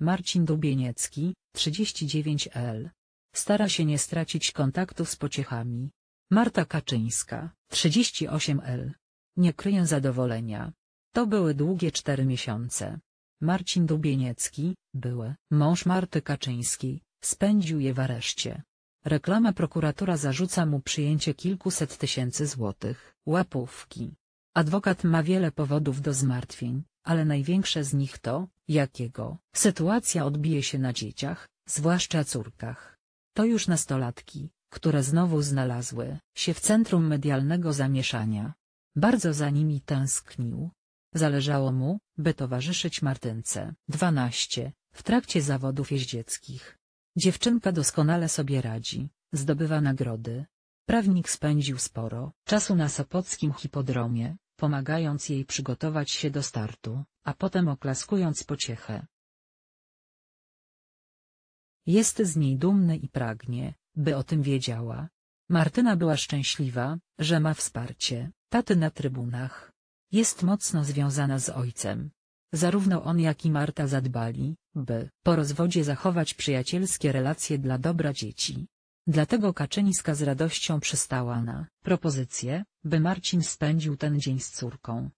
Marcin Dubieniecki, 39L. Stara się nie stracić kontaktu z pociechami. Marta Kaczyńska, 38L. Nie kryję zadowolenia. To były długie cztery miesiące. Marcin Dubieniecki, były mąż Marty Kaczyńskiej, spędził je w areszcie. Reklama prokuratura zarzuca mu przyjęcie kilkuset tysięcy złotych, łapówki. Adwokat ma wiele powodów do zmartwień, ale największe z nich to, Jakiego? Sytuacja odbije się na dzieciach, zwłaszcza córkach. To już nastolatki, które znowu znalazły się w centrum medialnego zamieszania. Bardzo za nimi tęsknił. Zależało mu, by towarzyszyć Martynce. 12. W trakcie zawodów jeździeckich. Dziewczynka doskonale sobie radzi, zdobywa nagrody. Prawnik spędził sporo czasu na Sopockim hipodromie, pomagając jej przygotować się do startu a potem oklaskując pociechę. Jest z niej dumny i pragnie, by o tym wiedziała. Martyna była szczęśliwa, że ma wsparcie, taty na trybunach. Jest mocno związana z ojcem. Zarówno on jak i Marta zadbali, by po rozwodzie zachować przyjacielskie relacje dla dobra dzieci. Dlatego Kaczyńska z radością przystała na propozycję, by Marcin spędził ten dzień z córką.